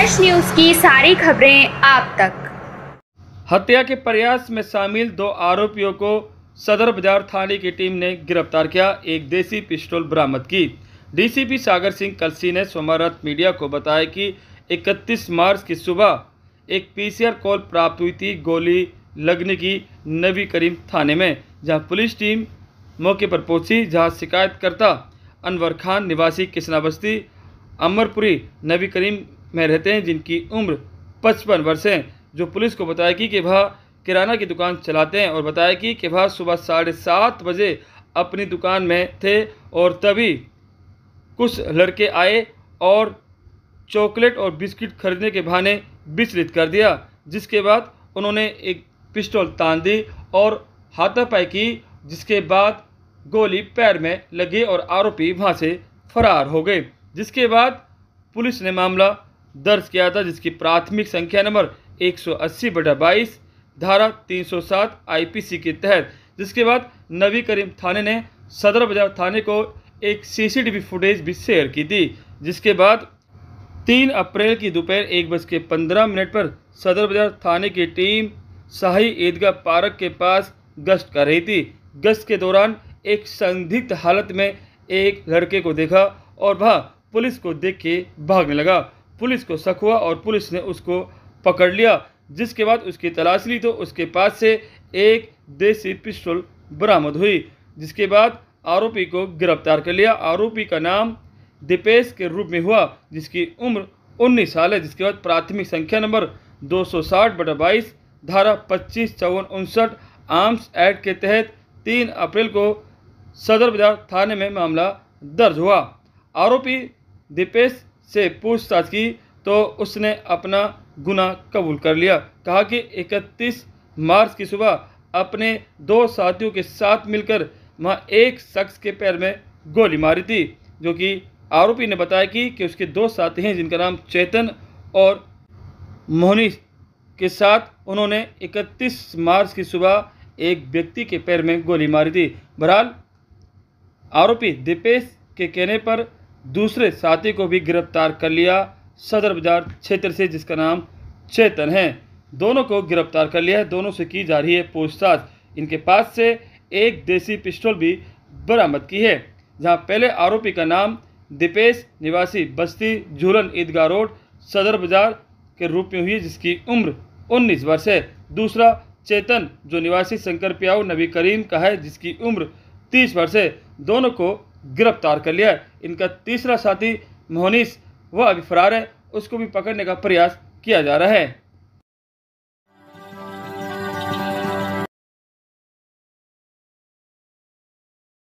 उत्कर्ष news की सारी खबरें आप तक हत्या के प्रयास में शामिल दो आरोपियों को सदर बाजार थाने की टीम ने गिरफ्तार किया एक देसी पिस्टल बरामद की डीसीपी सागर सिंह कलसी ने सोमवार मीडिया को बताया कि 31 मार्च की सुबह एक पीसीआर कॉल प्राप्त हुई थी गोली लगने की नबी करीम थाने में जहां पुलिस टीम मौके पर पहुंची जहां शिकायतकर्ता अनवर खान निवासी किसना बस्ती अमरपुरी नबी करीम में रहते हैं जिनकी उम्र पचपन वर्ष है जो पुलिस को बताया कि, कि वह किराना की दुकान चलाते हैं और बताया कि, कि वह सुबह साढ़े सात बजे अपनी दुकान में थे और तभी कुछ लड़के आए और चॉकलेट और बिस्किट खरीदने के बहाने विचलित कर दिया जिसके बाद उन्होंने एक पिस्टल तान दी और हाथापाई की जिसके बाद गोली पैर में लगी और आरोपी वहाँ से फरार हो गए जिसके बाद पुलिस ने मामला दर्ज किया था जिसकी प्राथमिक संख्या नंबर 180 बटा बाईस धारा 307 आईपीसी के तहत जिसके बाद नवी करीम थाने ने सदर बाजार थाने को एक सीसीटीवी फुटेज भी शेयर की थी जिसके बाद तीन अप्रैल की दोपहर एक बज के पंद्रह मिनट पर सदर बाजार थाने की टीम शाही ईदगाह पार्क के पास गश्त कर रही थी गश्त के दौरान एक संदिग्ध हालत में एक लड़के को देखा और वह पुलिस को देख के भागने लगा पुलिस को शक हुआ और पुलिस ने उसको पकड़ लिया जिसके बाद उसकी तलाश ली तो उसके पास से एक देसी पिस्टल बरामद हुई जिसके बाद आरोपी को गिरफ्तार कर लिया आरोपी का नाम दीपेश के रूप में हुआ जिसकी उम्र 19 साल है जिसके बाद प्राथमिक संख्या नंबर 260 सौ बटा बाईस धारा पच्चीस चौवन उनसठ आर्म्स एक्ट के तहत 3 अप्रैल को सदर बाजार थाने में मामला दर्ज हुआ आरोपी दीपेश से पूछताछ की तो उसने अपना गुना कबूल कर लिया कहा कि 31 मार्च की सुबह अपने दो साथियों के साथ मिलकर वहाँ एक शख्स के पैर में गोली मारी थी जो कि आरोपी ने बताया कि, कि उसके दो साथी हैं जिनका नाम चेतन और मोहनीश के साथ उन्होंने 31 मार्च की सुबह एक व्यक्ति के पैर में गोली मारी थी बहरहाल आरोपी दीपेश के कहने पर दूसरे साथी को भी गिरफ्तार कर लिया सदर बाजार क्षेत्र से जिसका नाम चेतन है दोनों को गिरफ्तार कर लिया है दोनों से की जा रही है पूछताछ इनके पास से एक देसी पिस्टल भी बरामद की है जहां पहले आरोपी का नाम दीपेश निवासी बस्ती झूलन ईदगाह रोड सदर बाजार के रूप में हुई जिसकी उम्र 19 वर्ष है दूसरा चेतन जो निवासी शंकर प्याऊ नबी करीम का है जिसकी उम्र 30 वर्ष है दोनों को गिरफ्तार कर लिया है इनका तीसरा साथी मोहनीस वह अभी फरार है उसको भी पकड़ने का प्रयास किया जा रहा है